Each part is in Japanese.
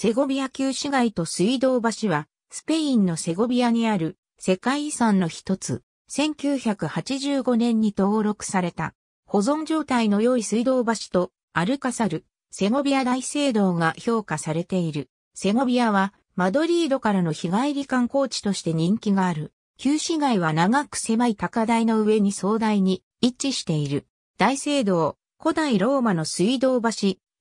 セゴビア旧市街と水道橋は、スペインのセゴビアにある世界遺産の一つ、1985年に登録された、保存状態の良い水道橋とアルカサル、セゴビア大聖堂が評価されている。セゴビアは、マドリードからの日帰り観光地として人気がある。旧市街は長く狭い高台の上に壮大に一致している。大聖堂、古代ローマの水道橋、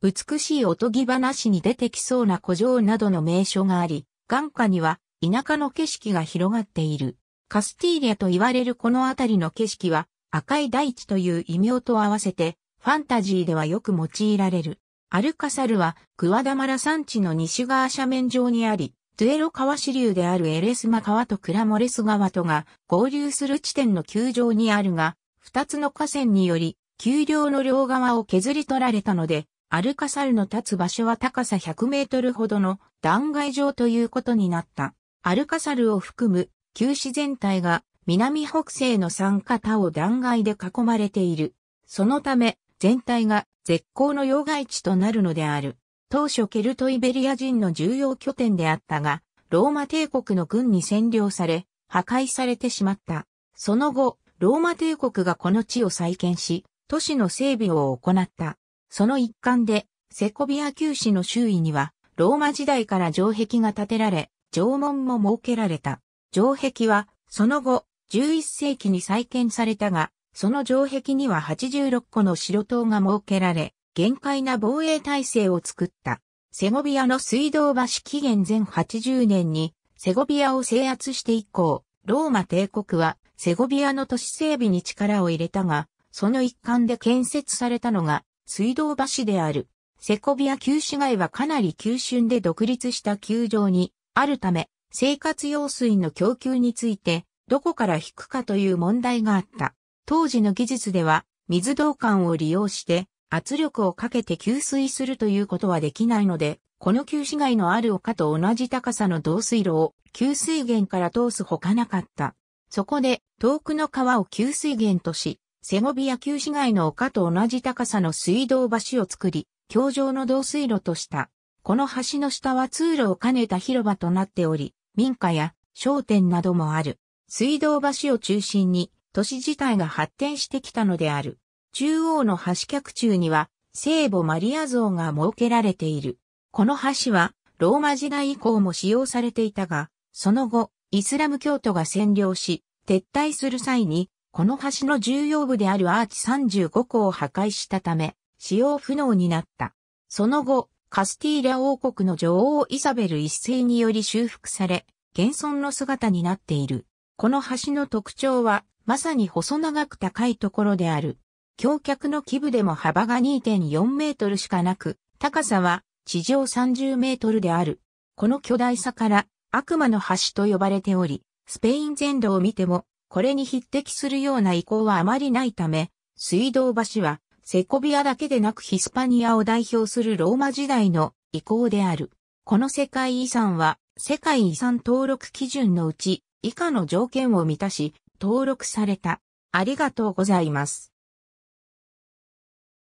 美しいおとぎ話に出てきそうな古城などの名所があり、眼下には田舎の景色が広がっている。カスティーリアと言われるこの辺りの景色は赤い大地という異名と合わせてファンタジーではよく用いられる。アルカサルはグワダマラ山地の西側斜面上にあり、トゥエロ川支流であるエレスマ川とクラモレス川とが合流する地点の丘上にあるが、二つの河川により丘陵の両側を削り取られたので、アルカサルの立つ場所は高さ100メートルほどの断崖上ということになった。アルカサルを含む旧市全体が南北西の三方を断崖で囲まれている。そのため全体が絶好の要害地となるのである。当初ケルトイベリア人の重要拠点であったが、ローマ帝国の軍に占領され、破壊されてしまった。その後、ローマ帝国がこの地を再建し、都市の整備を行った。その一環で、セコビア旧市の周囲には、ローマ時代から城壁が建てられ、城門も設けられた。城壁は、その後、11世紀に再建されたが、その城壁には86個の城塔が設けられ、厳戒な防衛体制を作った。セゴビアの水道橋紀元前80年に、セゴビアを制圧して以降、ローマ帝国はセゴビアの都市整備に力を入れたが、その一環で建設されたのが水道橋である。セコビア旧市街はかなり急峻で独立した球場にあるため、生活用水の供給について、どこから引くかという問題があった。当時の技術では、水道管を利用して圧力をかけて給水するということはできないので、この旧市街のある丘と同じ高さの導水路を給水源から通すほかなかった。そこで遠くの川を給水源とし、セモビア旧市街の丘と同じ高さの水道橋を作り、橋上の道水路とした。この橋の下は通路を兼ねた広場となっており、民家や商店などもある。水道橋を中心に都市自体が発展してきたのである。中央の橋脚中には聖母マリア像が設けられている。この橋はローマ時代以降も使用されていたが、その後、イスラム教徒が占領し、撤退する際にこの橋の重要部であるアーチ35個を破壊したため、使用不能になった。その後、カスティーリャ王国の女王イザベル一世により修復され、現存の姿になっている。この橋の特徴は、まさに細長く高いところである。橋脚の基部でも幅が2.4メートルしかなく、高さは地上30メートルである。この巨大さから悪魔の橋と呼ばれており、スペイン全土を見てもこれに匹敵するような意向はあまりないため、水道橋は、セコビアだけでなくヒスパニアを代表するローマ時代の遺構である。この世界遺産は、世界遺産登録基準のうち、以下の条件を満たし、登録された。ありがとうございます。